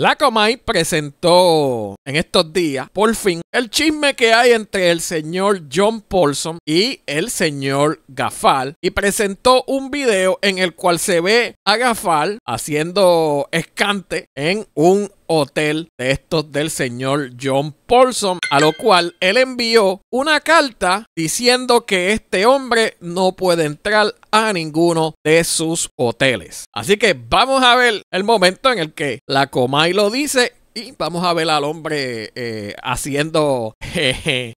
La Comay presentó en estos días, por fin, el chisme que hay entre el señor John Paulson y el señor Gafal y presentó un video en el cual se ve a Gafal haciendo escante en un hotel de estos del señor John Paulson, a lo cual él envió una carta diciendo que este hombre no puede entrar a ninguno de sus hoteles. Así que vamos a ver el momento en el que la Comay lo dice y vamos a ver al hombre eh, haciendo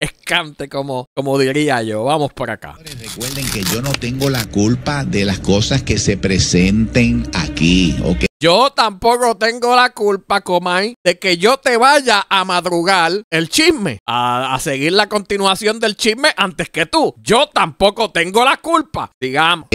escante, como, como diría yo. Vamos por acá. Recuerden que yo no tengo la culpa de las cosas que se presenten aquí, ¿ok? Yo tampoco tengo la culpa, Comay, de que yo te vaya a madrugar el chisme, a, seguir la continuación del chisme antes que tú. Yo tampoco tengo la culpa, digamos.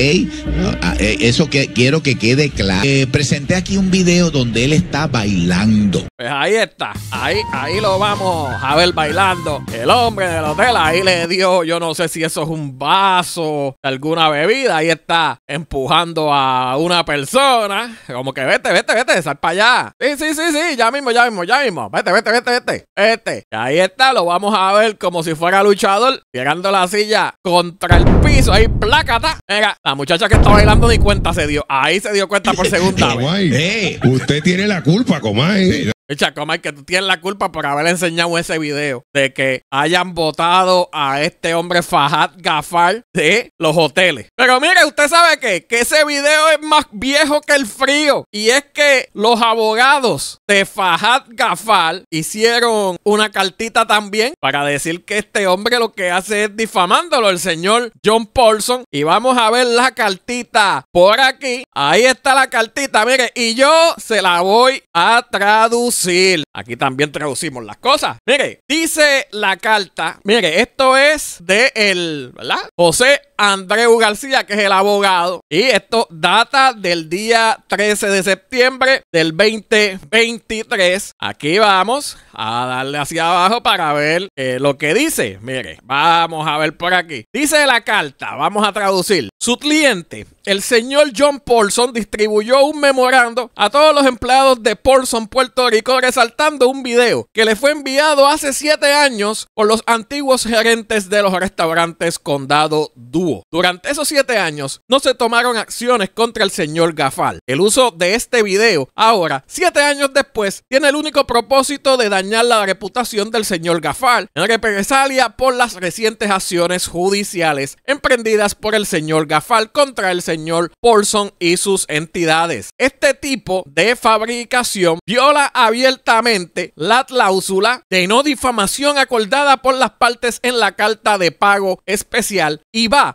Ah, eso que quiero que quede claro. Eh, presenté aquí un video donde él está bailando. Pues ahí está, ahí, ahí lo vamos a ver bailando. El hombre del hotel ahí le dio, yo no sé si eso es un vaso, alguna bebida, ahí está empujando a una persona, como que ve vete, vete, vete, sal para allá. Sí, sí, sí, sí, ya mismo, ya mismo, ya mismo. Vete, vete, vete, vete. Este. Ahí está, lo vamos a ver como si fuera luchador, llegando la silla contra el piso, ahí, plácata. Venga, la muchacha que está bailando ni cuenta se dio. Ahí se dio cuenta por segunda vez. Eh, usted tiene la culpa, comay. Echa, es que tú tienes la culpa por haber enseñado ese video de que hayan votado a este hombre Fajad Gafar de los hoteles. Pero mire, usted sabe que ese video es más viejo que el frío. Y es que los abogados de Fajad Gafar hicieron una cartita también para decir que este hombre lo que hace es difamándolo, el señor John Paulson. Y vamos a ver la cartita por aquí. Ahí está la cartita, mire. Y yo se la voy a traducir. Aquí también traducimos las cosas. Mire, dice la carta. Mire, esto es de el, ¿verdad? José Andreu García, que es el abogado. Y esto data del día 13 de septiembre del 2023. Aquí vamos a darle hacia abajo para ver eh, lo que dice. Mire, vamos a ver por aquí. Dice la carta, vamos a traducir. Su cliente, el señor John Paulson, distribuyó un memorando a todos los empleados de Paulson, Puerto Rico, resaltando un video que le fue enviado hace siete años por los antiguos gerentes de los restaurantes Condado Duque. Durante esos siete años no se tomaron acciones contra el señor Gafal. El uso de este video ahora, siete años después, tiene el único propósito de dañar la reputación del señor Gafal en represalia por las recientes acciones judiciales emprendidas por el señor Gafal contra el señor Paulson y sus entidades. Este tipo de fabricación viola abiertamente la cláusula de no difamación acordada por las partes en la carta de pago especial y va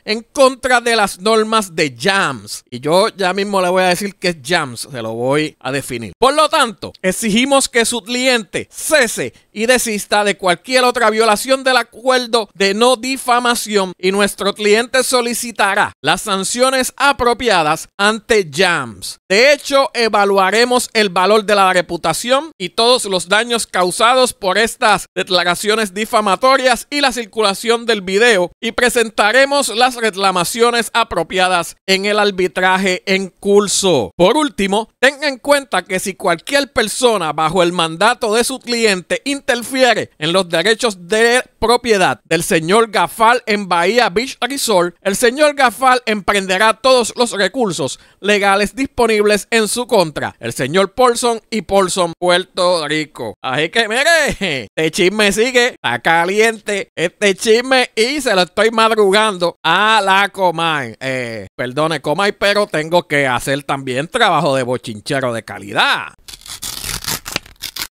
en contra de las normas de JAMS. Y yo ya mismo le voy a decir que es JAMS, se lo voy a definir. Por lo tanto, exigimos que su cliente cese y desista de cualquier otra violación del acuerdo de no difamación y nuestro cliente solicitará las sanciones apropiadas ante JAMS. De hecho, evaluaremos el valor de la reputación y todos los daños causados por estas declaraciones difamatorias y la circulación del video y presentaremos las reclamaciones apropiadas en el arbitraje en curso. Por último, tenga en cuenta que si cualquier persona bajo el mandato de su cliente interfiere en los derechos de propiedad del señor Gafal en Bahía Beach Resort, el señor Gafal emprenderá todos los recursos legales disponibles en su contra. El señor Paulson y Paulson Puerto Rico. Así que mire, este chisme sigue, está caliente este chisme y se lo estoy madrugando a ah, la Comay. Eh, perdone, Comay, pero tengo que hacer también trabajo de bochinchero de calidad.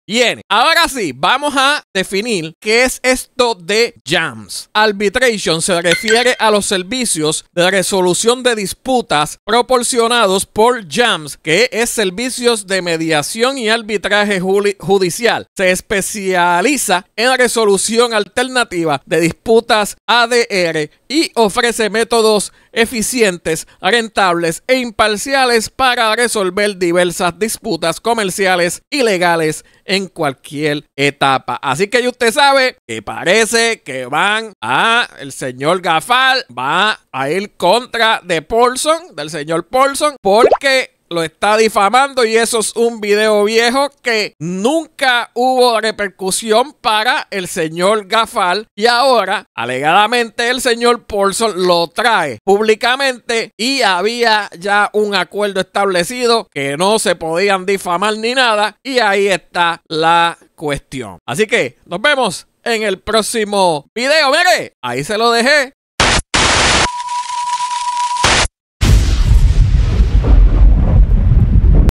Bien, ahora sí, vamos a definir qué es esto de jams. Arbitration se refiere a los servicios de resolución de disputas proporcionados por jams, que es servicios de mediación y arbitraje judicial. Se especializa en la resolución alternativa de disputas ADR y ofrece métodos eficientes, rentables e imparciales para resolver diversas disputas comerciales y legales en cualquier etapa. Así que usted sabe que parece que van a el señor Gafal va a ir contra de Paulson, del señor Paulson, porque lo está difamando y eso es un video viejo que nunca hubo repercusión para el señor Gafal y ahora alegadamente el señor Polson lo trae públicamente y había ya un acuerdo establecido que no se podían difamar ni nada y ahí está la cuestión. Así que nos vemos en el próximo video. Mire, ahí se lo dejé